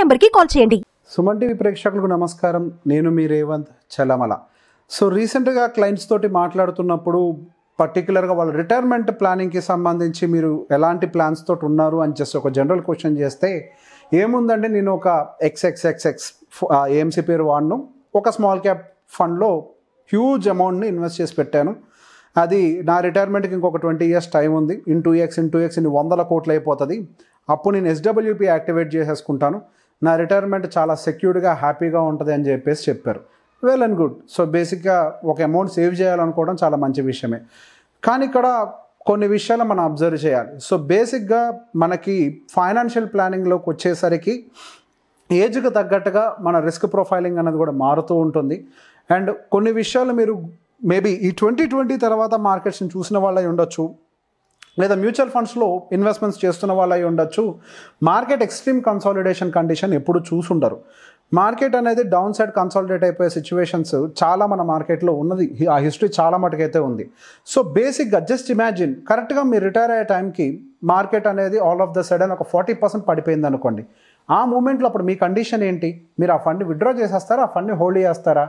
నెంబర్కి కాల్ చేయండి సుమన్ టీవీ ప్రేక్షకులకు నమస్కారం నేను మీ రేవంత్ చలమల సో రీసెంట్గా క్లయింట్స్ తోటి మాట్లాడుతున్నప్పుడు పర్టికులర్గా వాళ్ళ రిటైర్మెంట్ ప్లానింగ్కి సంబంధించి మీరు ఎలాంటి ప్లాన్స్ తోటి ఉన్నారు అని చెప్పి ఒక జనరల్ క్వశ్చన్ చేస్తే ఏముందంటే నేను ఒక ఎక్స్ఎక్స్ఎక్స్ఎక్స్ ఏఎంసీ పేరు వాడిను ఒక స్మాల్ క్యాప్ ఫండ్లో హ్యూజ్ అమౌంట్ని ఇన్వెస్ట్ చేసి పెట్టాను అది నా రిటైర్మెంట్కి ఇంకొక ట్వంటీ ఇయర్స్ టైం ఉంది in two X in two X in వందల కోట్లు అయిపోతుంది అప్పుడు నేను ఎస్డబ్ల్యూపీ యాక్టివేట్ చేసేసుకుంటాను నా రిటైర్మెంట్ చాలా సెక్యూర్డ్గా హ్యాపీగా ఉంటుంది అని చెప్పేసి చెప్పారు వెల్ అండ్ గుడ్ సో బేసిక్గా ఒక అమౌంట్ సేవ్ చేయాలనుకోవడం చాలా మంచి విషయమే కానీ ఇక్కడ కొన్ని విషయాలు మనం అబ్జర్వ్ చేయాలి సో బేసిక్గా మనకి ఫైనాన్షియల్ ప్లానింగ్లోకి వచ్చేసరికి ఏజ్కి తగ్గట్టుగా మన రిస్క్ ప్రొఫైలింగ్ అనేది కూడా మారుతూ ఉంటుంది అండ్ కొన్ని విషయాలు మీరు మేబీ ఈ ట్వంటీ ట్వంటీ తర్వాత మార్కెట్స్ని చూసిన వాళ్ళే ఉండొచ్చు లేదా మ్యూచువల్ ఫండ్స్లో ఇన్వెస్ట్మెంట్స్ చేస్తున్న వాళ్ళు అయి ఉండొచ్చు మార్కెట్ ఎక్స్ట్రీమ్ కన్సాలిడేషన్ కండిషన్ ఎప్పుడు చూసుండరు మార్కెట్ అనేది డౌన్ సైడ్ కన్సాలిడేట్ అయిపోయే సిచ్యువేషన్స్ చాలా మన మార్కెట్లో ఉన్నది ఆ హిస్టరీ చాలా మటుకైతే ఉంది సో బేసిక్గా జస్ట్ ఇమాజిన్ కరెక్ట్గా మీరు రిటైర్ అయ్యే టైంకి మార్కెట్ అనేది ఆల్ ఆఫ్ ద సడన్ ఒక ఫార్టీ పర్సెంట్ పడిపోయింది అనుకోండి ఆ మూమెంట్లో అప్పుడు మీ కండిషన్ ఏంటి మీరు ఆ ఫండ్ విత్డ్రా చేసేస్తారా ఆ ఫండ్ని హోల్డ్ చేస్తారా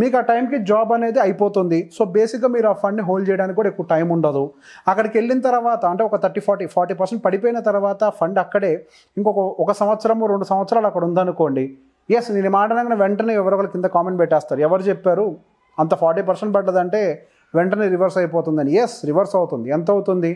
మీకు ఆ టైంకి జాబ్ అనేది అయిపోతుంది సో బేసిక్గా మీరు ఆ ఫండ్ని హోల్డ్ చేయడానికి కూడా ఎక్కువ టైం ఉండదు అక్కడికి వెళ్ళిన తర్వాత అంటే ఒక థర్టీ ఫార్టీ ఫార్టీ పర్సెంట్ పడిపోయిన తర్వాత ఫండ్ అక్కడే ఇంకొక ఒక సంవత్సరము రెండు సంవత్సరాలు అక్కడ ఉందనుకోండి ఎస్ నేను మాట్లాడగానే వెంటనే ఎవరో ఒకరు కింద కామెంట్ పెట్టేస్తారు ఎవరు చెప్పారు అంత ఫార్టీ పర్సెంట్ పడ్డదంటే వెంటనే రివర్స్ అయిపోతుందని ఎస్ రివర్స్ అవుతుంది ఎంత అవుతుంది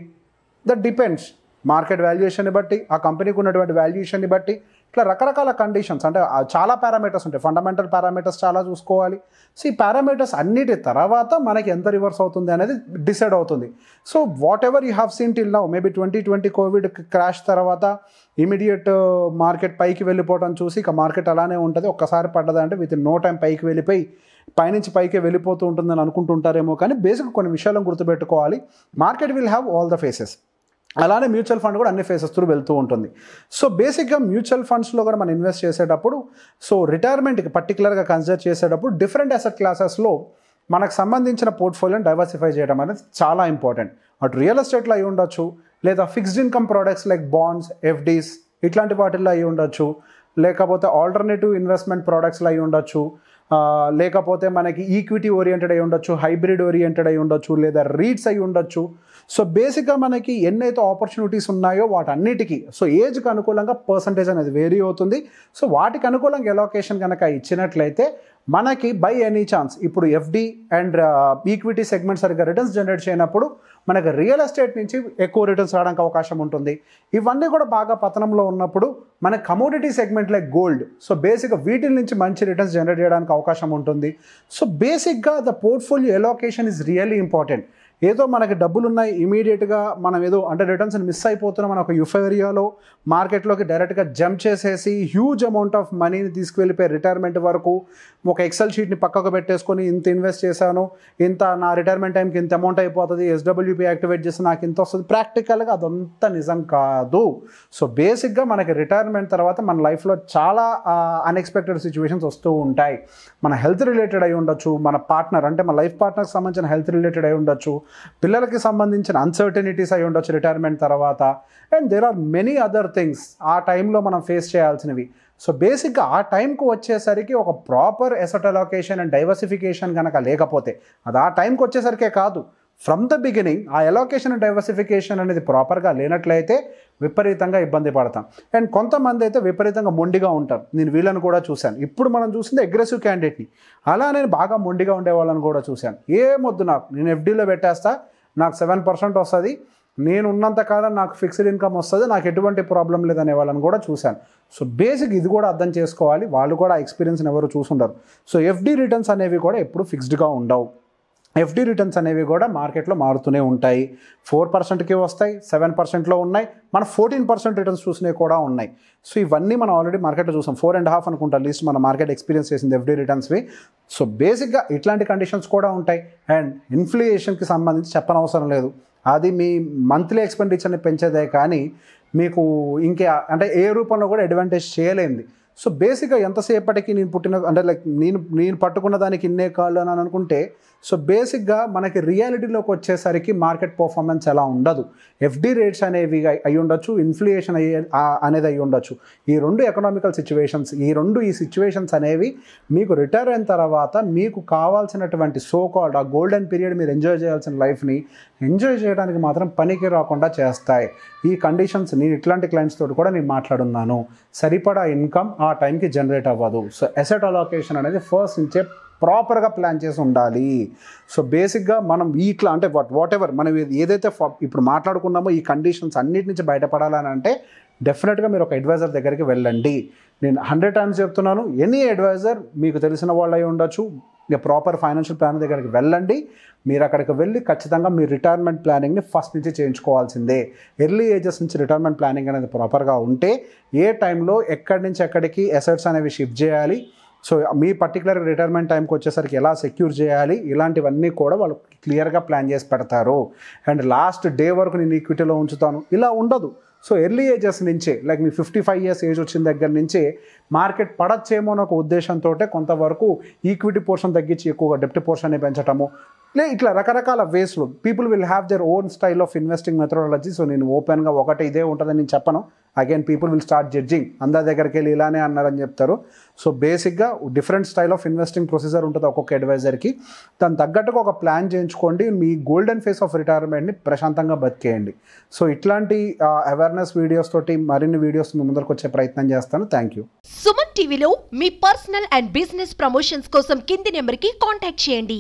దట్ డిపెండ్స్ మార్కెట్ వాల్యుయేషన్ని బట్టి ఆ కంపెనీకి ఉన్నటువంటి వాల్యుయేషన్ని బట్టి ఇట్లా రకరకాల కండిషన్స్ అంటే చాలా పారామీటర్స్ ఉంటాయి ఫండమెంటల్ పారామీటర్స్ చాలా చూసుకోవాలి సో ఈ పారామీటర్స్ అన్నిటి తర్వాత మనకి ఎంత రివర్స్ అవుతుంది అనేది డిసైడ్ అవుతుంది so whatever you have seen till now maybe twenty twenty COVID crash తర్వాత ఇమీడియట్ మార్కెట్ uh, పైకి వెళ్ళిపోవడం చూసి ఇక మార్కెట్ అలానే ఉంటుంది ఒక్కసారి అంటే విత్ నో టైం పైకి వెళ్ళిపోయి పైనుంచి పైకే వెళ్ళిపోతూ ఉంటుందని అనుకుంటుంటారేమో కానీ బేసిక్ కొన్ని విషయాలను గుర్తుపెట్టుకోవాలి market will have all the phases అలానే మ్యూచువల్ ఫండ్ కూడా అన్ని ఫేసెస్ త్రూ వెళ్తూ ఉంటుంది సో బేసిక్గా మ్యూచువల్ ఫండ్స్లో కూడా మనం ఇన్వెస్ట్ చేసేటప్పుడు సో రిటైర్మెంట్కి పర్టికులర్గా కన్సిడర్ చేసేటప్పుడు డిఫరెంట్ అసెట్ క్లాసెస్లో మనకు సంబంధించిన పోర్ట్ఫోలియోని డైవర్సిఫై చేయడం అనేది చాలా ఇంపార్టెంట్ అటు రియల్ ఎస్టేట్లో అయి ఉండొచ్చు లేదా fixed income products like bonds FDs ఇట్లాంటి వాటిల్లో అయి ఉండొచ్చు లేకపోతే ఆల్టర్నేటివ్ ఇన్వెస్ట్మెంట్ ప్రోడక్ట్స్లో అయి ఉండొచ్చు లేకపోతే మనకి ఈక్విటీ ఓరియంటెడ్ అయి ఉండొచ్చు హైబ్రిడ్ ఓరియంటెడ్ అయి ఉండొచ్చు లేదా రీడ్స్ అయి ఉండొచ్చు సో బేసిక్గా మనకి ఎన్నైతే ఆపర్చునిటీస్ ఉన్నాయో వాటన్నిటికీ సో ఏజ్కి అనుకూలంగా పర్సంటేజ్ అనేది వేరీ అవుతుంది సో వాటికి అనుకూలంగా ఎలోకేషన్ కనుక ఇచ్చినట్లయితే మనకి బై ఎనీ ఛాన్స్ ఇప్పుడు ఎఫ్డి అండ్ ఈక్విటీ సెగ్మెంట్ సరిగ్గా రిటర్న్స్ జనరేట్ చేయనప్పుడు మనకి రియల్ ఎస్టేట్ నుంచి ఎక్కువ రిటర్న్స్ రావడానికి అవకాశం ఉంటుంది ఇవన్నీ కూడా బాగా పతనంలో ఉన్నప్పుడు మన commodity segment like gold so బేసిక్గా వీటి నుంచి మంచి రిటర్న్స్ జనరేట్ చేయడానికి అవకాశం ఉంటుంది సో బేసిక్గా the portfolio allocation is really important ఏదో మనకి డబ్బులున్నాయి ఇమీడియట్గా మనం ఏదో అంటే రిటర్న్స్ని మిస్ అయిపోతున్నాం మన ఒక యుఫేరియాలో మార్కెట్లోకి డైరెక్ట్గా జంప్ చేసేసి హ్యూజ్ అమౌంట్ ఆఫ్ మనీని తీసుకువెళ్ళిపోయి రిటైర్మెంట్ వరకు ఒక ఎక్సెల్ షీట్ని పక్కకు పెట్టేసుకొని ఇంత ఇన్వెస్ట్ చేశాను ఇంత నా రిటైర్మెంట్ టైంకి ఇంత అమౌంట్ అయిపోతుంది ఎస్డబ్ల్యూపీ యాక్టివేట్ చేస్తే నాకు ఇంత వస్తుంది ప్రాక్టికల్గా అదంతా నిజం కాదు సో బేసిక్గా మనకి రిటైర్మెంట్ తర్వాత మన లైఫ్లో చాలా అన్ఎక్స్పెక్టెడ్ సిచ్యువేషన్స్ వస్తూ ఉంటాయి మన హెల్త్ రిలేటెడ్ అయి ఉండొచ్చు మన పార్ట్నర్ అంటే మన లైఫ్ పార్ట్నర్కి సంబంధించిన హెల్త్ రిలేటెడ్ అయి ఉండొచ్చు పిల్లలకి సంబంధించిన అన్సర్టనిటీస్ అయి ఉండొచ్చు రిటైర్మెంట్ తర్వాత and there are many other things ఆ టైంలో మనం ఫేస్ చేయాల్సినవి సో బేసిక్గా ఆ టైంకు వచ్చేసరికి ఒక proper asset allocation and diversification కనుక లేకపోతే అది ఆ టైంకి వచ్చేసరికే కాదు ఫ్రమ్ ద బిగినింగ్ ఆ ఎలోకేషన్ డైవర్సిఫికేషన్ అనేది ప్రాపర్గా లేనట్లయితే విపరీతంగా ఇబ్బంది పడతాం అండ్ కొంతమంది అయితే విపరీతంగా మొండిగా ఉంటారు నేను వీళ్ళని కూడా చూశాను ఇప్పుడు మనం చూసింది అగ్రెసివ్ క్యాండిడేట్ని అలా నేను బాగా మొండిగా ఉండే వాళ్ళని కూడా చూశాను ఏ మొద్దు నాకు నేను ఎఫ్డీలో పెట్టేస్తా నాకు సెవెన్ పర్సెంట్ వస్తుంది నేను ఉన్నంతకాలం నాకు ఫిక్స్డ్ ఇన్కమ్ వస్తుంది నాకు ఎటువంటి ప్రాబ్లం లేదనే వాళ్ళని కూడా చూశాను సో బేసిక్ ఇది కూడా అర్థం చేసుకోవాలి వాళ్ళు కూడా ఆ ఎక్స్పీరియన్స్ని ఎవరు చూసుండరు సో ఎఫ్డీ రిటర్న్స్ అనేవి కూడా ఎప్పుడు ఫిక్స్డ్గా ఉండవు ఎఫ్డి రిటర్న్స్ అనేవి కూడా మార్కెట్లో మారుతూనే ఉంటాయి ఫోర్ పర్సెంట్కి వస్తాయి సెవెన్ పర్సెంట్లో ఉన్నాయి మన ఫోర్టీన్ పర్సెంట్ రిటర్న్స్ చూసినవి కూడా ఉన్నాయి సో ఇవన్నీ మనం ఆల్రెడీ మార్కెట్లో చూసాం ఫోర్ అండ్ హాఫ్ అనుకుంటా లీస్ట్ మన మార్కెట్ ఎక్స్పీరియన్స్ చేసింది ఎఫ్డి రిటర్న్స్వి సో బేసిక్గా ఇట్లాంటి కండిషన్స్ కూడా ఉంటాయి అండ్ ఇన్ఫ్లేషన్కి సంబంధించి చెప్పనవసరం లేదు అది మీ మంత్లీ ఎక్స్పెండిచర్ని పెంచేదే కానీ మీకు ఇంకే అంటే ఏ రూపంలో కూడా అడ్వాంటేజ్ చేయలేంది సో బేసిక్గా ఎంతసేపటికి నేను పుట్టిన అంటే లైక్ నేను నేను పట్టుకున్న దానికి ఇన్నే కాళ్ళు అని అనుకుంటే సో బేసిక్గా మనకి రియాలిటీలోకి వచ్చేసరికి మార్కెట్ పర్ఫార్మెన్స్ ఎలా ఉండదు ఎఫ్డీ రేట్స్ అనేవి అయి ఉండొచ్చు ఇన్ఫ్లేషన్ అయ్యే అనేది అయి ఉండొచ్చు ఈ రెండు ఎకనామికల్ సిచ్యువేషన్స్ ఈ రెండు ఈ సిచ్యువేషన్స్ అనేవి మీకు రిటైర్ అయిన తర్వాత మీకు కావాల్సినటువంటి సో కాల్డ్ ఆ గోల్డెన్ పీరియడ్ మీరు ఎంజాయ్ చేయాల్సిన లైఫ్ని ఎంజాయ్ చేయడానికి మాత్రం పనికి రాకుండా చేస్తాయి ఈ కండిషన్స్ నేను ఇట్లాంటి క్లయింట్స్ తోటి కూడా నేను మాట్లాడున్నాను సరిపడా ఇన్కమ్ ఆ ఆ టైంకి జనరేట్ అవ్వదు సో అసెట్ అలొకేషన్ అనేది ఫస్ట్ నుంచే ప్రాపర్గా ప్లాన్ చేసి ఉండాలి సో బేసిక్గా మనం ఇట్లా అంటే వాట్ వాట్ ఎవర్ మనం ఏదైతే ఇప్పుడు మాట్లాడుకున్నామో ఈ కండిషన్స్ అన్నిటి నుంచి బయటపడాలని అంటే డెఫినెట్గా మీరు ఒక అడ్వైజర్ దగ్గరికి వెళ్ళండి నేను హండ్రెడ్ టైమ్స్ చెప్తున్నాను ఎనీ అడ్వైజర్ మీకు తెలిసిన వాళ్ళు అయి ఉండొచ్చు ఇంకా ప్రాపర్ ఫైనాన్షియల్ ప్లాన్ దగ్గరికి వెళ్ళండి మీరు అక్కడికి వెళ్ళి ఖచ్చితంగా మీ రిటైర్మెంట్ ప్లానింగ్ని ఫస్ట్ నుంచి చేయించుకోవాల్సిందే ఎర్లీ ఏజెస్ నుంచి రిటైర్మెంట్ ప్లానింగ్ అనేది ప్రాపర్గా ఉంటే ఏ టైంలో ఎక్కడి నుంచి ఎక్కడికి ఎసెట్స్ అనేవి షిఫ్ట్ చేయాలి సో మీ పర్టికులర్ రిటైర్మెంట్ టైంకి వచ్చేసరికి ఎలా సెక్యూర్ చేయాలి ఇలాంటివన్నీ కూడా వాళ్ళు క్లియర్గా ప్లాన్ చేసి పెడతారు అండ్ లాస్ట్ డే వరకు నేను ఈక్విటీలో ఉంచుతాను ఇలా ఉండదు సో ఎర్లీ ఏజెస్ నుంచే లైక్ మీ ఫిఫ్టీ ఫైవ్ ఇయర్స్ ఏజ్ వచ్చిన దగ్గర నుంచే మార్కెట్ పడచ్చేమో అని ఒక ఉద్దేశంతో కొంతవరకు ఈక్విటీ పోర్షన్ తగ్గించి ఎక్కువగా డెప్ట్ పోర్షన్ని పెంచటము లే ఇట్లా రకరకాల వేస్లు people will have their own style of investing methodology so నేను ఓపెన్గా ఒకటి ఇదే ఉంటుందని నేను చెప్పను again people will start judging అందరి దగ్గరికి వెళ్ళి ఇలానే అన్నారని చెప్తారు సో బేసిక్గా different style of investing procedure ఉంటుంది ఒక్కొక్క అడ్వైజర్కి దాని తగ్గట్టుగా ఒక ప్లాన్ చేయించుకోండి మీ గోల్డెన్ ఫేస్ ఆఫ్ రిటైర్మెంట్ని ప్రశాంతంగా బతికేయండి సో ఇట్లాంటి అవేర్నెస్ వీడియోస్ తోటి మరిన్ని వీడియోస్ మీ ముందరకు వచ్చే ప్రయత్నం చేస్తాను థ్యాంక్ యూ సుమన్ టీవీలో మీ పర్సనల్ అండ్ బిజినెస్ ప్రమోషన్స్ కోసం కింది నెంబర్కి కాంటాక్ట్ చేయండి